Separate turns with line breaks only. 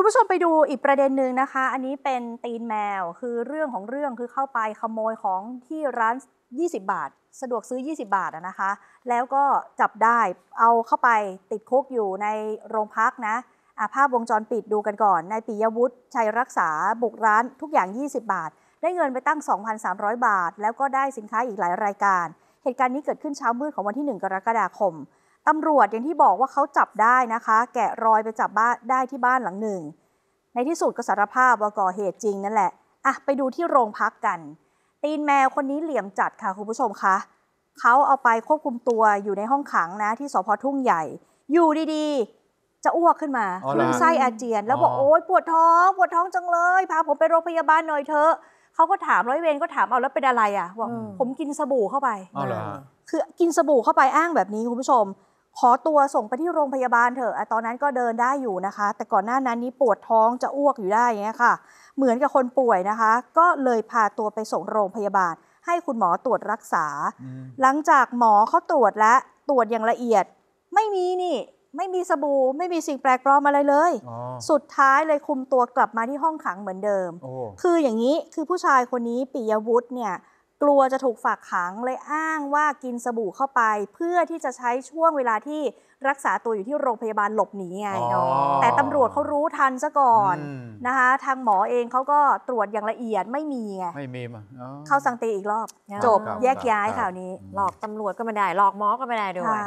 ุณผู้ชมไปดูอีกประเด็นหนึ่งนะคะ อันนี้เป็นตีนแมวคือเรื่องของเรื่องคือเข้าไปขโมยของที่ร้าน 20 บาท สะดวกซื้อ 20 บาทนะคะ แล้วก็จับได้เอาเข้าไปติดคุกอยู่ในโรงพักนะภาพวงจรปิดดูกันก่อน นายปิยวุฒิชัยรักษาบุกร้านทุกอย่าง 20 บาท ได้เงินไปตั้ง 2,300 บาท แล้วก็ได้สินค้าอีกหลายรายการ เหตุการณ์นี้เกิดขึ้นเช้ามืดของวันที่ 1 กรกฎาคมตำรวจอย่างที่บอกว่าเขาจับได้นะคะ แกะรอยไปจับบ้านได้ที่บ้านหลังหนึ่ง ในที่สุดก็สารภาพว่าก่อเหตุจริงนั่นแหละ อ่ะ ไปดูที่โรงพักกัน ตีนแมวคนนี้เหลี่ยมจัดค่ะคุณผู้ชมคะเขาเอาไปควบคุมตัวอยู่ในห้องขังนะ ที่สพทุ่งใหญ่ อยู่ดีๆ จะอ้วกขึ้นมาคลื่นไส้อาเจียน แล้วบอกโอ๊ยปวดท้องปวดท้องจังเลยพาผมไปโรงพยาบาลหน่อยเถอะเขาก็ถามร้อยเวรก็ถามเอาแล้วเป็นอะไรอ่ะบอกผมกินสบู่เข้าไปคือกินสบู่เข้าไปอ้างแบบนี้คุณผู้ชมขอตัวส่งไปที่โรงพยาบาลเถอะ ตอนนั้นก็เดินได้อยู่นะคะ แต่ก่อนหน้านั้นนี้ปวดท้องจะอ้วกอยู่ได้งเงี้ยค่ะ เหมือนกับคนป่วยนะคะ ก็เลยพาตัวไปส่งโรงพยาบาล ให้คุณหมอตรวจรักษา หลังจากหมอเขาตรวจและตรวจอย่างละเอียด ไม่มีนี่ ไม่มีสบู่ไม่มีสิ่งแปลกปลอมอะไรเลย สุดท้ายเลยคุมตัวกลับมาที่ห้องขังเหมือนเดิม คืออย่างนี้คือผู้ชายคนนี้ปิยวุฒิเนี่ยกลัวจะถูกฝากขังเลยอ้างว่ากินสบู่เข้าไป เพื่อที่จะใช้ช่วงเวลาที่รักษาตัวอยู่ที่โรงพยาบาลหลบหนีไงเนาะแต่ตำรวจเขารู้ทันซะก่อนนะคะทางหมอเองเขาก็ตรวจอย่างละเอียดไม่มีไงไม่มีมาเข้าสังเตอีกรอบ จบแยกย้ายข่าวนี้ หลอกตำรวจก็ไม่ได้หลอกหมอ ก็ไม่ได้ด้วย